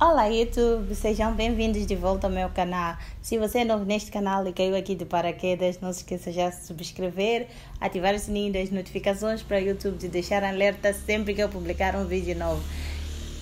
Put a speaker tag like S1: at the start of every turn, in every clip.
S1: Olá YouTube, sejam bem-vindos de volta ao meu canal. Se você é novo neste canal e caiu aqui de paraquedas, não se esqueça já de subscrever, ativar o sininho das notificações para o YouTube te deixar alerta sempre que eu publicar um vídeo novo.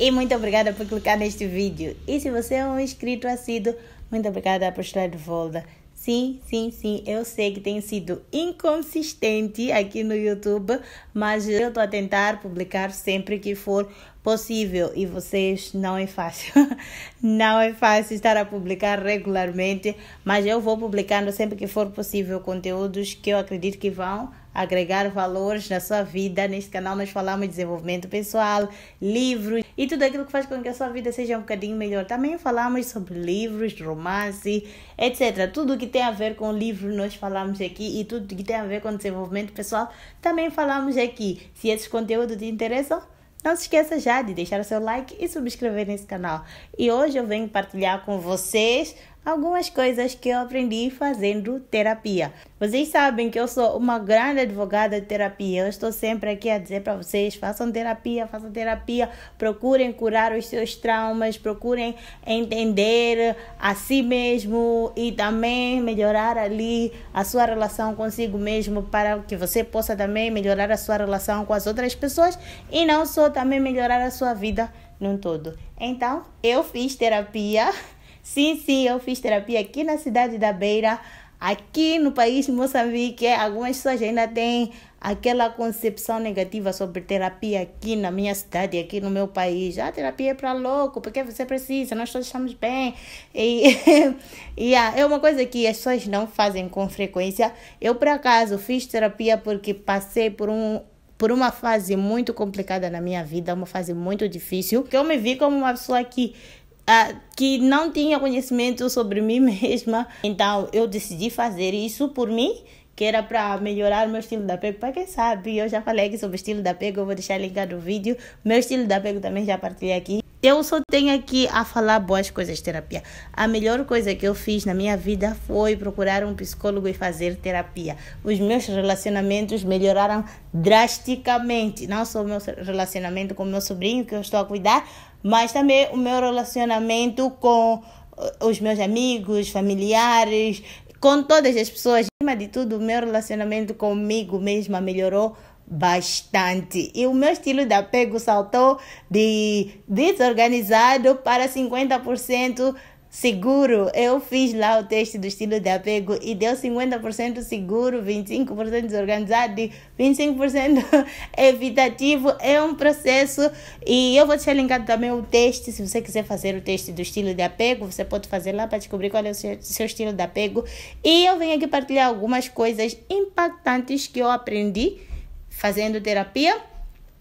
S1: E muito obrigada por clicar neste vídeo. E se você é um inscrito assíduo, muito obrigada por estar de volta. Sim, sim, sim, eu sei que tem sido inconsistente aqui no YouTube, mas eu estou a tentar publicar sempre que for possível e vocês não é fácil. não é fácil estar a publicar regularmente, mas eu vou publicando sempre que for possível conteúdos que eu acredito que vão agregar valores na sua vida. Neste canal nós falamos de desenvolvimento pessoal, livros e tudo aquilo que faz com que a sua vida seja um bocadinho melhor. Também falamos sobre livros, romance, etc. Tudo que tem a ver com livro nós falamos aqui e tudo que tem a ver com desenvolvimento pessoal também falamos aqui. Se esses conteúdos te interessam, não se esqueça já de deixar o seu like e subscrever nesse canal. E hoje eu venho partilhar com vocês algumas coisas que eu aprendi fazendo terapia. Vocês sabem que eu sou uma grande advogada de terapia. Eu estou sempre aqui a dizer para vocês: façam terapia, façam terapia, procurem curar os seus traumas, procurem entender a si mesmo e também melhorar ali a sua relação consigo mesmo para que você possa também melhorar a sua relação com as outras pessoas e não só também melhorar a sua vida num todo. Então, eu fiz terapia Sim, sim, eu fiz terapia aqui na cidade da Beira, aqui no país de Moçambique. É, algumas pessoas ainda têm aquela concepção negativa sobre terapia aqui na minha cidade, aqui no meu país. Ah, terapia é para louco, porque você precisa, nós todos estamos bem. E, e ah, é uma coisa que as pessoas não fazem com frequência. Eu, por acaso, fiz terapia porque passei por um por uma fase muito complicada na minha vida, uma fase muito difícil, que eu me vi como uma pessoa que uh, que não tinha conhecimento sobre mim mesma. Então eu decidi fazer isso por mim que era para melhorar o meu estilo de apego. Para quem sabe, eu já falei aqui sobre o estilo de apego, eu vou deixar linkado o vídeo. Meu estilo de apego também já partilhei aqui. Eu só tenho aqui a falar boas coisas de terapia. A melhor coisa que eu fiz na minha vida foi procurar um psicólogo e fazer terapia. Os meus relacionamentos melhoraram drasticamente. Não só o meu relacionamento com o meu sobrinho, que eu estou a cuidar, mas também o meu relacionamento com eh, os meus amigos, familiares, com todas as pessoas. Acima de tudo, o meu relacionamento comigo mesma melhorou bastante. E o meu estilo de apego saltou de desorganizado para 50% seguro. Eu fiz lá o teste do estilo de apego e deu 50% seguro, 25% desorganizado e 25% evitativo. É um processo e eu vou deixar linkado também o teste. Se você quiser fazer o teste do estilo de apego, você pode fazer lá para descobrir qual é o seu, seu estilo de apego. E eu venho aqui partilhar algumas coisas impactantes que eu aprendi fazendo terapia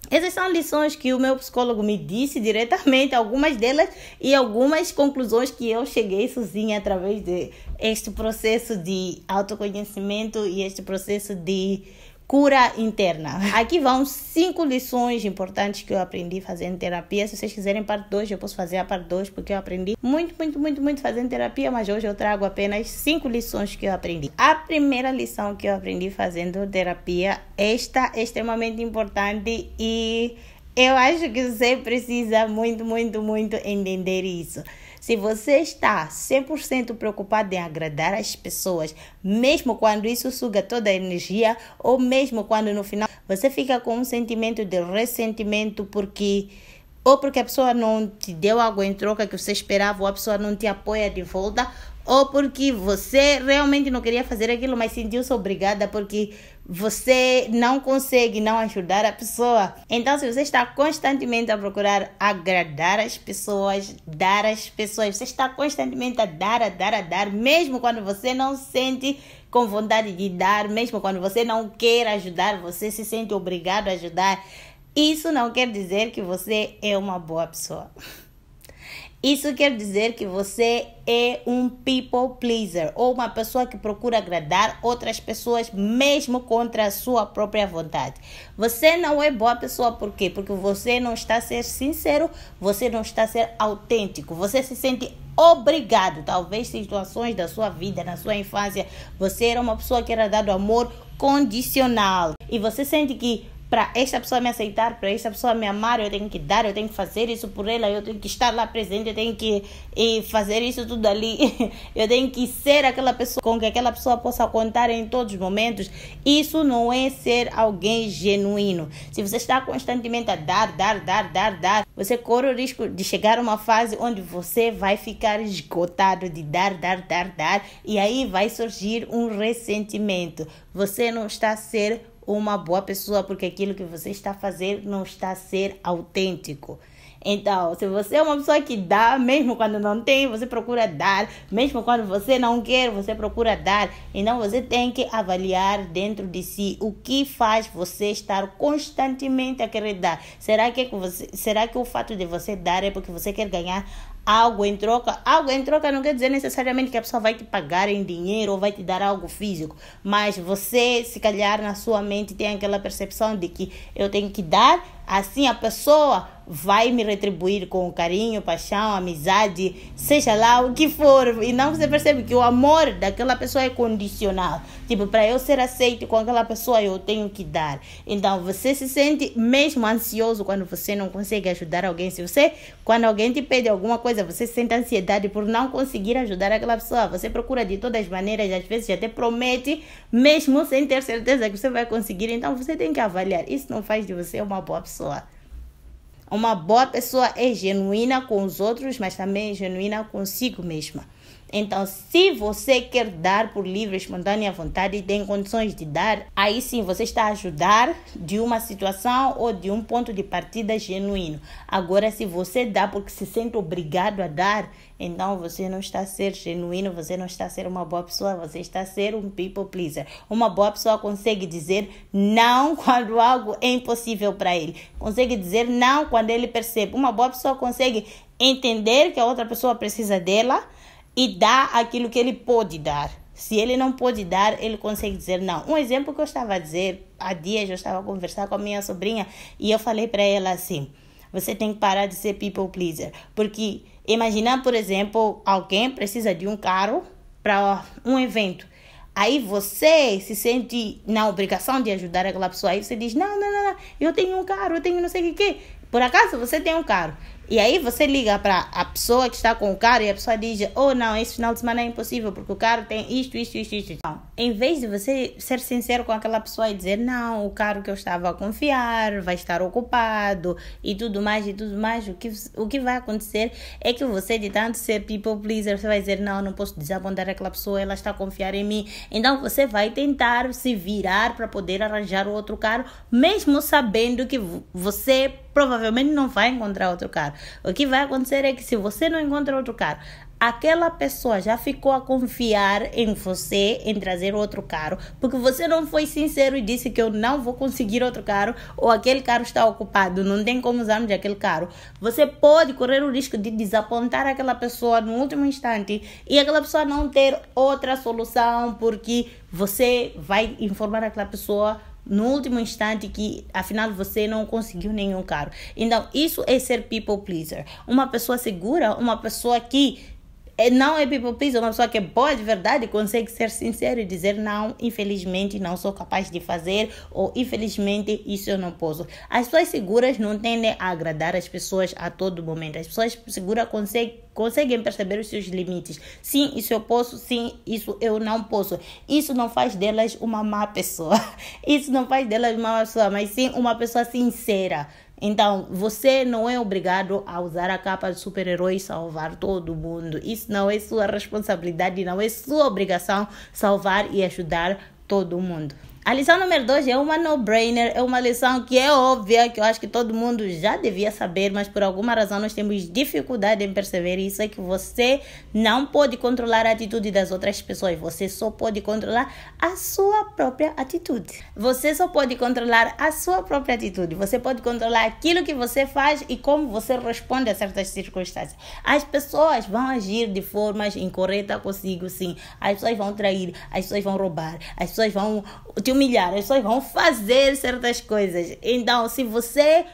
S1: essas são lições que o meu psicólogo me disse diretamente, algumas delas e algumas conclusões que eu cheguei sozinha através de este processo de autoconhecimento e este processo de cura interna. Aqui vão cinco lições importantes que eu aprendi fazendo terapia. Se vocês quiserem parte 2, eu posso fazer a parte 2 porque eu aprendi muito, muito, muito, muito fazendo terapia, mas hoje eu trago apenas cinco lições que eu aprendi. A primeira lição que eu aprendi fazendo terapia, esta é extremamente importante e eu acho que você precisa muito, muito, muito entender isso. Se você está 100% preocupado em agradar as pessoas, mesmo quando isso suga toda a energia, ou mesmo quando no final você fica com um sentimento de ressentimento porque ou porque a pessoa não te deu algo em troca que você esperava, ou a pessoa não te apoia de volta, ou porque você realmente não queria fazer aquilo, mas sentiu-se obrigada porque você não consegue não ajudar a pessoa. Então, se você está constantemente a procurar agradar as pessoas, dar às pessoas, você está constantemente a dar, a dar, a dar, mesmo quando você não sente com vontade de dar, mesmo quando você não quer ajudar, você se sente obrigado a ajudar. Isso não quer dizer que você é uma boa pessoa. Isso quer dizer que você é um people pleaser ou uma pessoa que procura agradar outras pessoas mesmo contra a sua própria vontade. Você não é boa pessoa por quê? Porque você não está a ser sincero, você não está a ser autêntico. Você se sente obrigado, talvez situações da sua vida, na sua infância, você era uma pessoa que era dado amor condicional e você sente que para esta pessoa me aceitar, para esta pessoa me amar, eu tenho que dar, eu tenho que fazer isso por ela, eu tenho que estar lá presente, eu tenho que fazer isso tudo ali, eu tenho que ser aquela pessoa com que aquela pessoa possa contar em todos os momentos. Isso não é ser alguém genuíno. Se você está constantemente a dar, dar, dar, dar, dar, você corre o risco de chegar a uma fase onde você vai ficar esgotado de dar, dar, dar, dar, e aí vai surgir um ressentimento. Você não está a ser uma boa pessoa, porque aquilo que você está fazendo não está a ser autêntico. Então, se você é uma pessoa que dá, mesmo quando não tem, você procura dar, mesmo quando você não quer, você procura dar. Então, você tem que avaliar dentro de si o que faz você estar constantemente a querer dar. Será que, é você, será que o fato de você dar é porque você quer ganhar algo em troca. Algo em troca não quer dizer necessariamente que a pessoa vai te pagar em dinheiro ou vai te dar algo físico, mas você, se calhar, na sua mente tem aquela percepção de que eu tenho que dar Assim a pessoa vai me retribuir com carinho, paixão, amizade, seja lá o que for. E não você percebe que o amor daquela pessoa é condicional. Tipo, para eu ser aceito com aquela pessoa, eu tenho que dar. Então você se sente mesmo ansioso quando você não consegue ajudar alguém. Se você, quando alguém te pede alguma coisa, você sente ansiedade por não conseguir ajudar aquela pessoa. Você procura de todas as maneiras, às vezes até promete, mesmo sem ter certeza que você vai conseguir. Então você tem que avaliar. Isso não faz de você uma boa pessoa pessoa. Uma boa pessoa é genuína com os outros, mas também é genuína consigo mesma. Então, se você quer dar por livre, espontânea vontade e tem condições de dar, aí sim você está a ajudar de uma situação ou de um ponto de partida genuíno. Agora, se você dá porque se sente obrigado a dar, então você não está a ser genuíno, você não está a ser uma boa pessoa, você está a ser um people pleaser. Uma boa pessoa consegue dizer não quando algo é impossível para ele, consegue dizer não quando ele percebe. Uma boa pessoa consegue entender que a outra pessoa precisa dela e dá aquilo que ele pode dar. Se ele não pode dar, ele consegue dizer não. Um exemplo que eu estava a dizer há dias, eu estava a conversar com a minha sobrinha e eu falei para ela assim: você tem que parar de ser people pleaser. Porque imaginar, por exemplo, alguém precisa de um carro para um evento. Aí você se sente na obrigação de ajudar aquela pessoa. Aí você diz: não, não, não, não. eu tenho um carro, eu tenho não sei o que. Por acaso você tem um carro? E aí você liga para a pessoa que está com o carro e a pessoa diz: Oh, não, esse final de semana é impossível porque o carro tem isto, isto, isto, isto. Então, em vez de você ser sincero com aquela pessoa e dizer: Não, o carro que eu estava a confiar vai estar ocupado e tudo mais e tudo mais, o que, o que vai acontecer é que você, de tanto ser people pleaser, você vai dizer: Não, não posso desapontar aquela pessoa, ela está a confiar em mim. Então você vai tentar se virar para poder arranjar outro carro, mesmo sabendo que você provavelmente provavelmente não vai encontrar outro carro. O que vai acontecer é que se você não encontra outro carro, aquela pessoa já ficou a confiar em você em trazer outro carro, porque você não foi sincero e disse que eu não vou conseguir outro carro ou aquele carro está ocupado, não tem como usarmos aquele carro. Você pode correr o risco de desapontar aquela pessoa no último instante e aquela pessoa não ter outra solução porque você vai informar aquela pessoa no último instante que afinal você não conseguiu nenhum carro. Então, isso é ser people pleaser. Uma pessoa segura, uma pessoa que é, não é people pleaser, uma pessoa que é boa de verdade, consegue ser sincero e dizer não, infelizmente não sou capaz de fazer ou infelizmente isso eu não posso. As pessoas seguras não tendem a agradar as pessoas a todo momento. As pessoas seguras conseguem conseguem perceber os seus limites. Sim, isso eu posso, sim, isso eu não posso. Isso não faz delas uma má pessoa. Isso não faz delas uma má pessoa, mas sim uma pessoa sincera. Então, você não é obrigado a usar a capa de super-herói e salvar todo mundo. Isso não é sua responsabilidade, não é sua obrigação salvar e ajudar todo mundo. A lição número 2 é uma no-brainer, é uma lição que é óbvia, que eu acho que todo mundo já devia saber, mas por alguma razão nós temos dificuldade em perceber isso, é que você não pode controlar a atitude das outras pessoas, você só pode controlar a sua própria atitude. Você só pode controlar a sua própria atitude, você pode controlar aquilo que você faz e como você responde a certas circunstâncias. As pessoas vão agir de formas incorretas consigo, sim. As pessoas vão trair, as pessoas vão roubar, as pessoas vão te humilhar, as pessoas vão fazer certas coisas. Então, se você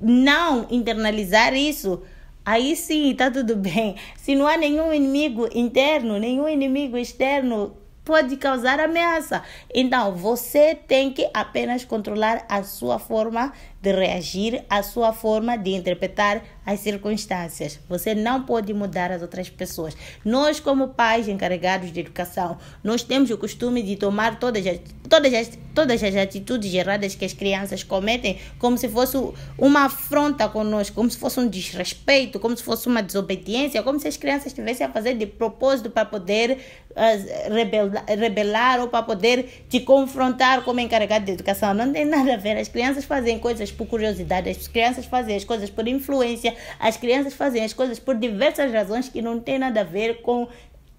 S1: não internalizar isso, aí sim está tudo bem. Se não há nenhum inimigo interno, nenhum inimigo externo, pode causar ameaça. Então, você tem que apenas controlar a sua forma de reagir à sua forma de interpretar as circunstâncias. Você não pode mudar as outras pessoas. Nós, como pais encarregados de educação, nós temos o costume de tomar todas as, todas as, todas as atitudes erradas que as crianças cometem como se fosse uma afronta conosco, como se fosse um desrespeito, como se fosse uma desobediência, como se as crianças estivessem a fazer de propósito para poder uh, eh, rebelar, rebelar ou para poder te confrontar como encarregado de educação. Não tem nada a ver. As crianças fazem coisas por curiosidade, as crianças fazem as coisas por influência, as crianças fazem as coisas por diversas razões que não tem nada a ver com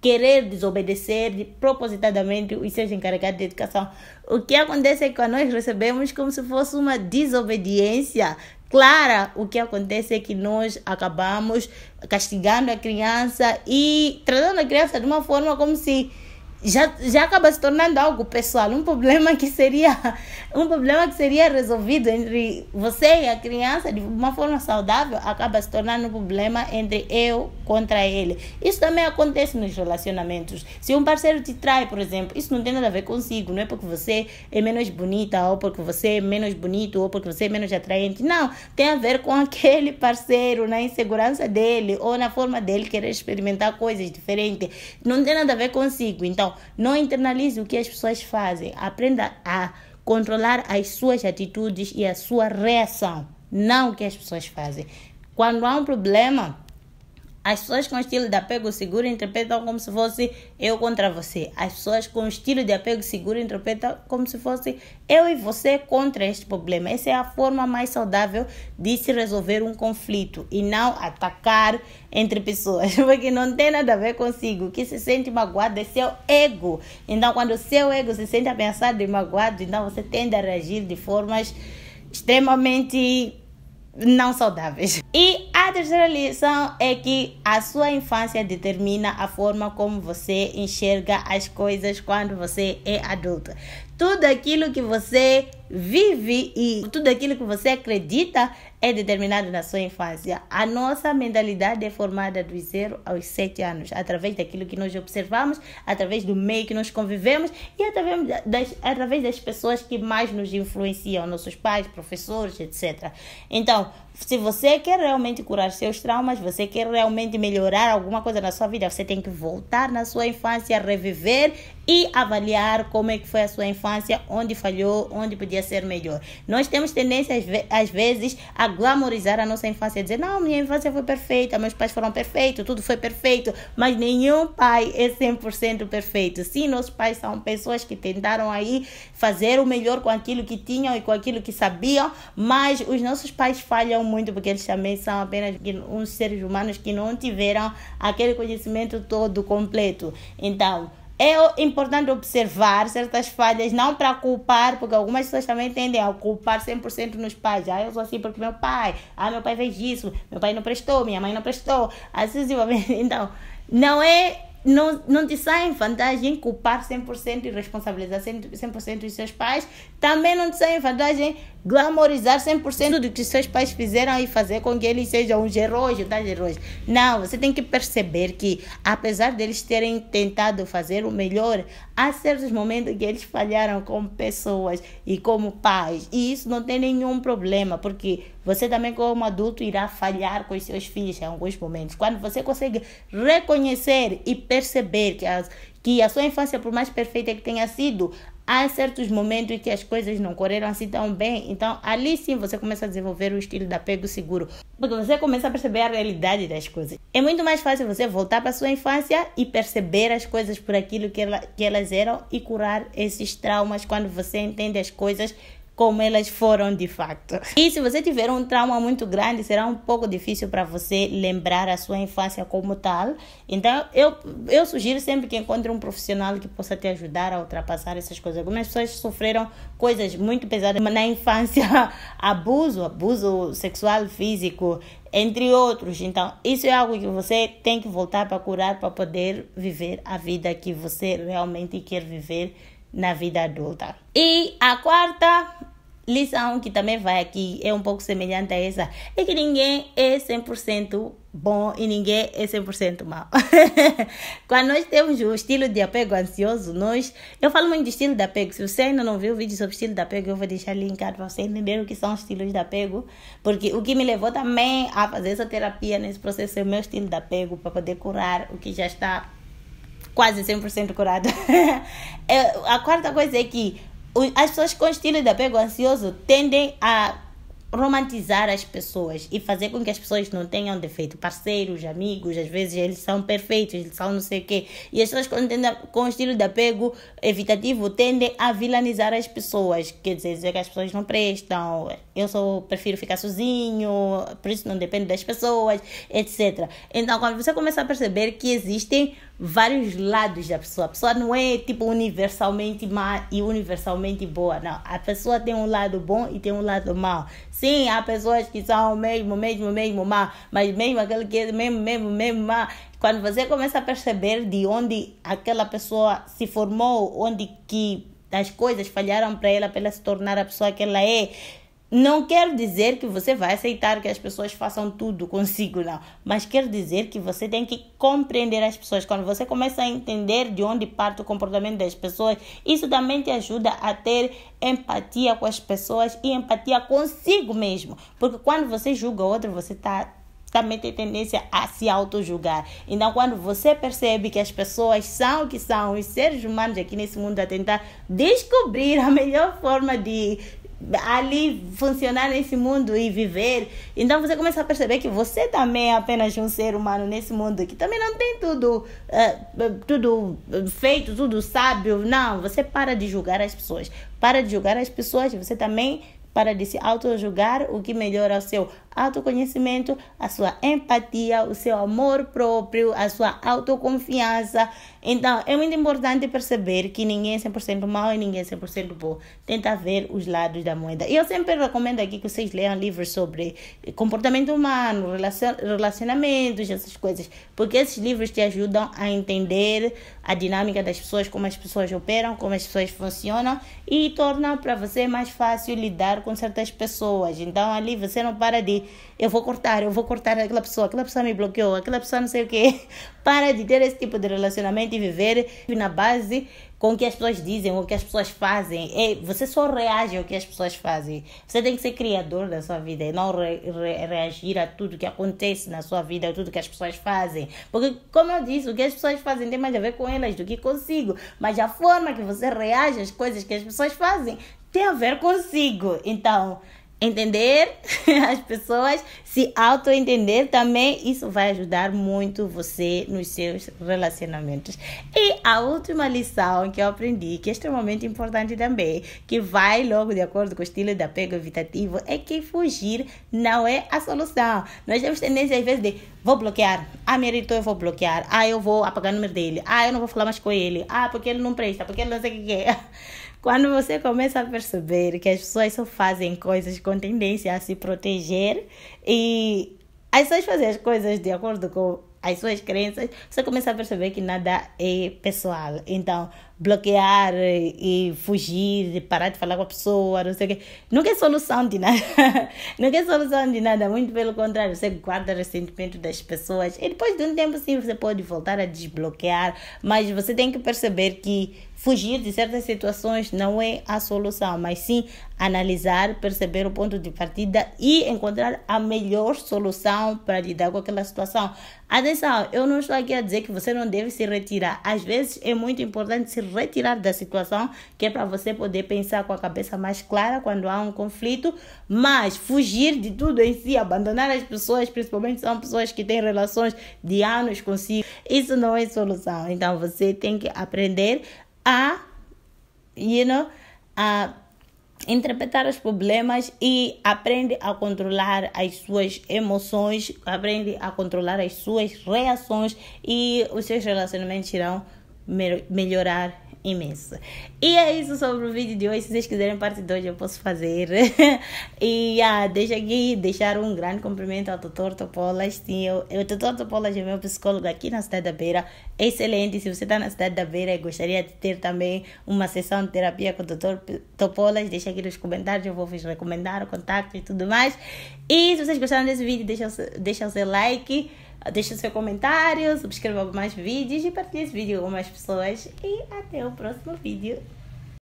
S1: querer desobedecer propositadamente os seus encarregados de educação. O que acontece é que nós recebemos como se fosse uma desobediência clara. O que acontece é que nós acabamos castigando a criança e tratando a criança de uma forma como se já, já acaba se tornando algo pessoal, um problema que seria um problema que seria resolvido entre você e a criança de uma forma saudável, acaba se tornando um problema entre eu contra ele. Isso também acontece nos relacionamentos. Se um parceiro te trai, por exemplo, isso não tem nada a ver consigo, não é porque você é menos bonita ou porque você é menos bonito ou porque você é menos atraente. Não, tem a ver com aquele parceiro, na insegurança dele ou na forma dele querer experimentar coisas diferentes. Não tem nada a ver consigo. Então, não internalize o que as pessoas fazem. Aprenda a controlar as suas atitudes e a sua reação, não o que as pessoas fazem. Quando há um problema, as pessoas com estilo de apego seguro interpretam como se fosse eu contra você. As pessoas com estilo de apego seguro interpretam como se fosse eu e você contra este problema. Essa é a forma mais saudável de se resolver um conflito e não atacar entre pessoas, porque não tem nada a ver consigo. O que se sente magoado é seu ego. Então, quando o seu ego se sente ameaçado e magoado, então você tende a reagir de formas extremamente não saudáveis. E a terceira lição é que a sua infância determina a forma como você enxerga as coisas quando você é adulto. Tudo aquilo que você vive e tudo aquilo que você acredita é determinado na sua infância. A nossa mentalidade é formada dos zero aos sete anos, através daquilo que nós observamos, através do meio que nós convivemos e através das, através das pessoas que mais nos influenciam, nossos pais, professores, etc. Então, se você quer realmente curar seus traumas, você quer realmente melhorar alguma coisa na sua vida, você tem que voltar na sua infância, reviver e avaliar como é que foi a sua infância, onde falhou, onde podia ser melhor. Nós temos tendência às vezes a glamorizar a nossa infância, dizer, não, minha infância foi perfeita, meus pais foram perfeitos, tudo foi perfeito, mas nenhum pai é 100% perfeito. Sim, nossos pais são pessoas que tentaram aí fazer o melhor com aquilo que tinham e com aquilo que sabiam, mas os nossos pais falham muito porque eles também são apenas uns seres humanos que não tiveram aquele conhecimento todo completo. Então, é importante observar certas falhas, não para culpar, porque algumas pessoas também tendem a culpar 100% nos pais. Ah, eu sou assim porque meu pai, ah, meu pai fez isso, meu pai não prestou, minha mãe não prestou, assim, então, não é não, não te sai vantagem culpar 100% e responsabilizar 100% os seus pais. Também não te sai vantagem glamorizar 100% do que os seus pais fizeram e fazer com que eles sejam um gerógio, tá gerógio. Não, você tem que perceber que apesar deles terem tentado fazer o melhor, Há certos momentos que eles falharam como pessoas e como pais, e isso não tem nenhum problema, porque você também, como adulto, irá falhar com os seus filhos em alguns momentos. Quando você consegue reconhecer e perceber que, as, que a sua infância, por mais perfeita que tenha sido, há certos momentos em que as coisas não correram assim tão bem, então ali sim você começa a desenvolver o estilo de apego seguro, porque você começa a perceber a realidade das coisas. É muito mais fácil você voltar para sua infância e perceber as coisas por aquilo que, ela, que elas eram e curar esses traumas quando você entende as coisas como elas foram de fato. E se você tiver um trauma muito grande, será um pouco difícil para você lembrar a sua infância como tal. Então, eu, eu sugiro sempre que encontre um profissional que possa te ajudar a ultrapassar essas coisas. Algumas pessoas sofreram coisas muito pesadas na infância, abuso, abuso sexual, físico, entre outros. Então, isso é algo que você tem que voltar para curar para poder viver a vida que você realmente quer viver na vida adulta. E a quarta lição que também vai aqui, é um pouco semelhante a essa, é que ninguém é 100% bom e ninguém é 100% mau. Quando nós temos o estilo de apego ansioso, nós, eu falo muito de estilo de apego. Se você ainda não viu o vídeo sobre estilo de apego, eu vou deixar linkado para você entender o que são os estilos de apego, porque o que me levou também a fazer essa terapia nesse processo é o meu estilo de apego para poder curar o que já está quase 100% curado. a quarta coisa é que as pessoas com estilo de apego ansioso tendem a romantizar as pessoas e fazer com que as pessoas não tenham defeito. Parceiros, amigos, às vezes eles são perfeitos, eles são não sei o quê. E as pessoas com, com estilo de apego evitativo tendem a vilanizar as pessoas. Quer dizer, dizer que as pessoas não prestam, eu só prefiro ficar sozinho, por isso não depende das pessoas, etc. Então, quando você começa a perceber que existem vários lados da pessoa. A pessoa não é tipo universalmente má e universalmente boa, não. A pessoa tem um lado bom e tem um lado mau. Sim, há pessoas que são mesmo, mesmo, mesmo má, mas mesmo aquele que é mesmo, mesmo, mesmo má. Quando você começa a perceber de onde aquela pessoa se formou, onde que as coisas falharam para ela, para ela se tornar a pessoa que ela é não quero dizer que você vai aceitar que as pessoas façam tudo consigo, não. Mas quero dizer que você tem que compreender as pessoas. Quando você começa a entender de onde parte o comportamento das pessoas, isso também te ajuda a ter empatia com as pessoas e empatia consigo mesmo. Porque quando você julga outro, você está também tem tendência a se auto-julgar. Então, quando você percebe que as pessoas são o que são, os seres humanos aqui nesse mundo, a tentar descobrir a melhor forma de ali funcionar nesse mundo e viver. Então você começa a perceber que você também é apenas um ser humano nesse mundo que também não tem tudo, uh, tudo feito, tudo sábio. Não, você para de julgar as pessoas. Para de julgar as pessoas, você também para de se auto-julgar o que melhora o seu autoconhecimento, a sua empatia, o seu amor próprio, a sua autoconfiança. Então, é muito importante perceber que ninguém é 100% mau e ninguém é 100% bom. Tenta ver os lados da moeda. Eu sempre recomendo aqui que vocês leiam livros sobre eh, comportamento humano, relacionamentos, essas coisas, porque esses livros te ajudam a entender a dinâmica das pessoas, como as pessoas operam, como as pessoas funcionam e tornam para você mais fácil lidar com certas pessoas. Então, ali você não para de eu vou cortar, eu vou cortar aquela pessoa, aquela pessoa me bloqueou, aquela pessoa não sei o quê. Para de ter esse tipo de relacionamento e viver na base com o que as pessoas dizem, ou o que as pessoas fazem. É, você só reage ao que as pessoas fazem. Você tem que ser criador da sua vida e não re, re, reagir a tudo que acontece na sua vida, a tudo que as pessoas fazem. Porque, como eu disse, o que as pessoas fazem tem mais a ver com elas do que consigo. Mas a forma que você reage às coisas que as pessoas fazem tem a ver consigo. Então, entender as pessoas, se auto-entender também, isso vai ajudar muito você nos seus relacionamentos. E a última lição que eu aprendi, que é extremamente importante também, que vai logo de acordo com o estilo de apego evitativo, é que fugir não é a solução. Nós temos tendência às vezes de vou bloquear, ah, me irritou, eu vou bloquear, ah, eu vou apagar o número dele, ah, eu não vou falar mais com ele, ah, porque ele não presta, porque ele não sei o que é. Quando você começa a perceber que as pessoas só fazem coisas com tendência a se proteger e as pessoas fazem as coisas de acordo com as suas crenças, você começa a perceber que nada é pessoal. Então, bloquear e fugir, parar de falar com a pessoa, não sei o quê, nunca é solução de nada. nunca é solução de nada, muito pelo contrário, você guarda ressentimento das pessoas e depois de um tempo sim você pode voltar a desbloquear, mas você tem que perceber que Fugir de certas situações não é a solução, mas sim analisar, perceber o ponto de partida e encontrar a melhor solução para lidar com aquela situação. Atenção, eu não estou aqui a dizer que você não deve se retirar. Às vezes é muito importante se retirar da situação, que é para você poder pensar com a cabeça mais clara quando há um conflito, mas fugir de tudo em si, abandonar as pessoas, principalmente são pessoas que têm relações de anos consigo, isso não é solução. Então você tem que aprender a, you know, a interpretar os problemas e aprende a controlar as suas emoções, aprende a controlar as suas reações e os seus relacionamentos irão melhorar imenso. E é isso sobre o vídeo de hoje. Se vocês quiserem parte 2, eu posso fazer. e ah, deixa aqui deixar um grande cumprimento ao Dr. Topolas. Sim, eu, o Dr. Topolas é meu psicólogo aqui na cidade da Beira. Excelente. Se você está na cidade da Beira e gostaria de ter também uma sessão de terapia com o Dr. Topolas, deixa aqui nos comentários. Eu vou vos recomendar o contato e tudo mais. E se vocês gostaram desse vídeo, deixa, deixa o seu like. Deixe seu comentário, subscreva mais vídeos e partilhe esse vídeo com mais pessoas. E até o próximo vídeo.